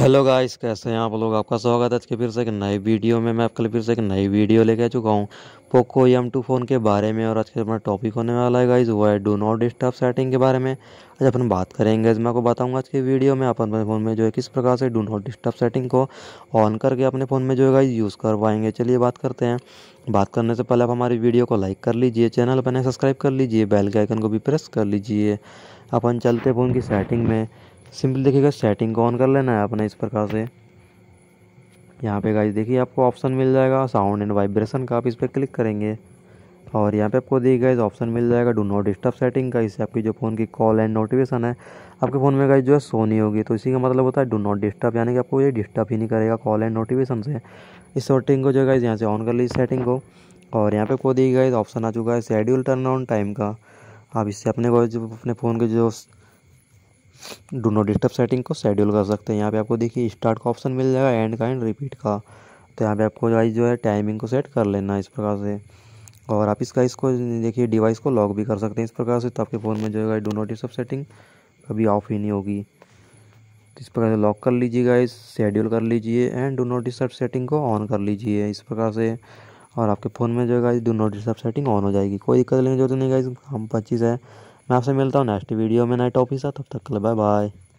hello guys कैसे हैं आप लोग आपका स्वागत है आज के फिर से एक नई वीडियो में मैं आपके लिए फिर से एक नई वीडियो लेके आ चुका हूँ पोको एम टू फ़ोन के बारे में और आज के अपना टॉपिक होने वाला है गाइस वो है डो नॉट डिस्टर्ब सेटिंग के बारे में आज अपन बात करेंगे मैं आपको बताऊंगा आज के वीडियो में आप अपने फ़ोन में जो है किस प्रकार से डो नॉट डिस्टर्ब सेटिंग को ऑन करके अपने फ़ोन में जो है गाइस यूज़ कर पाएंगे चलिए बात करते हैं बात करने से पहले आप हमारी वीडियो को लाइक कर लीजिए चैनल पर सब्सक्राइब कर लीजिए बेल के आइकन को भी प्रेस कर लीजिए अपन चलते फ़ोन की सेटिंग में सिंपल देखिएगा सेटिंग को ऑन कर लेना है अपने इस प्रकार से यहाँ पे गाइस देखिए आपको ऑप्शन मिल जाएगा साउंड एंड वाइब्रेशन का आप इस पर क्लिक करेंगे और यहाँ पे आपको देखिए गाइस ऑप्शन मिल जाएगा डू नॉट डिस्टर्ब सेटिंग का इससे आपकी जो फ़ोन की कॉल एंड नोटिफिकेशन है आपके फ़ोन में गाइस जो है सोनी होगी तो इसी का मतलब होता है डू नॉट डिस्टर्ब यानी कि आपको ये डिस्टर्ब ही नहीं करेगा कॉल एंड नोटिफिकेशन से इस सेटिंग को जो है गाइस यहाँ से ऑन कर लीजिए सेटिंग को और यहाँ पे आपको देखिए गाइस ऑप्शन आ चुका है शेड्यूल टर्न ऑन टाइम का आप इससे अपने अपने फ़ोन के जो डू नॉट डिस्टर्ब सेटिंग को शेड्यूल कर सकते हैं यहाँ पे आपको देखिए स्टार्ट का ऑप्शन मिल जाएगा एंड का एंड रिपीट का तो यहाँ पे आपको वाइज जो है टाइमिंग को सेट कर लेना इस प्रकार से और आप इसका इसको देखिए डिवाइस को लॉक भी कर सकते हैं इस प्रकार से तो आपके फ़ोन में जो है डो नॉट डिस्टर्ब सेटिंग कभी ऑफ ही नहीं होगी तो इस प्रकार से लॉक कर लीजिएगा इस शेड्यूल कर लीजिए and do not disturb setting को ऑन कर लीजिए इस प्रकार से और आपके फ़ोन में जो है do not disturb setting on हो जाएगी कोई दिक्कत लेने जरूरत नहीं गाइस तो हम पच्चीस है मैं आपसे मिलता हूँ नेक्स्ट वीडियो में नए टॉपिक साथ तब तक के लिए बाय बाय